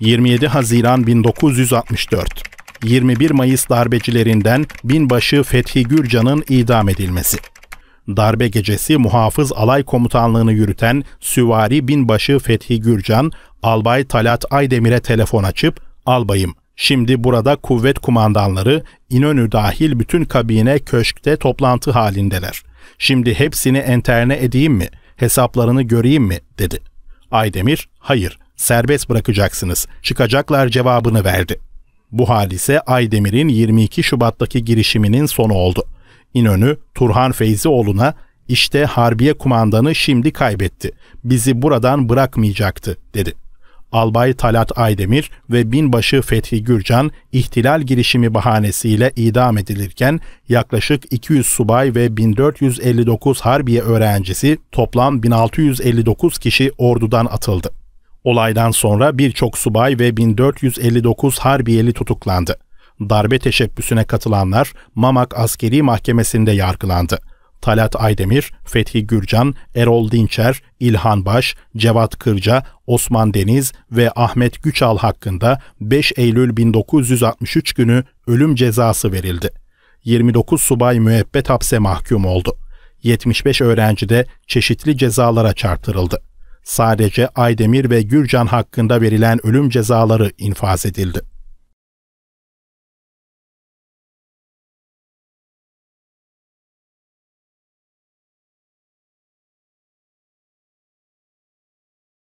27 Haziran 1964 21 Mayıs darbecilerinden binbaşı Fethi Gürcan'ın idam edilmesi. Darbe gecesi muhafız alay komutanlığını yürüten süvari binbaşı Fethi Gürcan, Albay Talat Aydemir'e telefon açıp, Albayım, şimdi burada kuvvet kumandanları İnönü dahil bütün kabine köşkte toplantı halindeler. Şimdi hepsini enterne edeyim mi, hesaplarını göreyim mi dedi. Aydemir, hayır, serbest bırakacaksınız, çıkacaklar cevabını verdi. Bu hadise Aydemir'in 22 Şubat'taki girişiminin sonu oldu. İnönü Turhan Feyzioğlu'na işte Harbiye kumandanı şimdi kaybetti. Bizi buradan bırakmayacaktı dedi. Albay Talat Aydemir ve binbaşı Fethi Gürcan ihtilal girişimi bahanesiyle idam edilirken yaklaşık 200 subay ve 1459 harbiye öğrencisi toplam 1659 kişi ordudan atıldı. Olaydan sonra birçok subay ve 1459 harbiyeli tutuklandı. Darbe teşebbüsüne katılanlar Mamak Askeri Mahkemesi'nde yargılandı. Talat Aydemir, Fethi Gürcan, Erol Dinçer, İlhan Baş, Cevat Kırca, Osman Deniz ve Ahmet Güçal hakkında 5 Eylül 1963 günü ölüm cezası verildi. 29 subay müebbet hapse mahkum oldu. 75 öğrenci de çeşitli cezalara çarptırıldı. Sadece Aydemir ve Gürcan hakkında verilen ölüm cezaları infaz edildi.